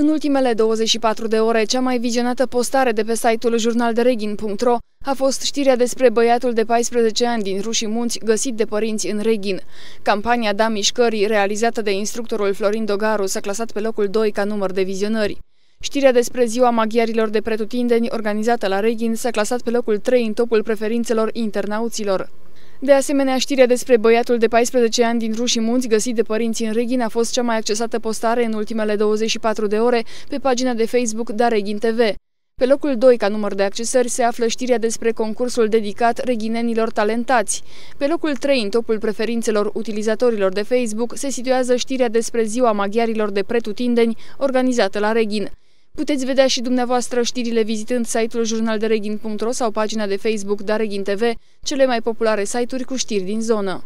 În ultimele 24 de ore, cea mai vizionată postare de pe site-ul jurnalderegin.ro a fost știrea despre băiatul de 14 ani din Rușii Munți găsit de părinți în Reghin. Campania Da Mișcării, realizată de instructorul Florin Dogaru, s-a clasat pe locul 2 ca număr de vizionări. Știrea despre ziua maghiarilor de pretutindeni organizată la Reghin s-a clasat pe locul 3 în topul preferințelor internauților. De asemenea, știrea despre băiatul de 14 ani din Rușii Munți găsit de părinții în Reghin a fost cea mai accesată postare în ultimele 24 de ore pe pagina de Facebook Da Reghin TV. Pe locul 2 ca număr de accesări se află știrea despre concursul dedicat reghinenilor talentați. Pe locul 3, în topul preferințelor utilizatorilor de Facebook, se situează știrea despre Ziua Maghiarilor de Pretutindeni, organizată la Reghin. Puteți vedea și dumneavoastră știrile vizitând site-ul jurnaldereghin.ro sau pagina de Facebook Dareghin TV, cele mai populare site-uri cu știri din zonă.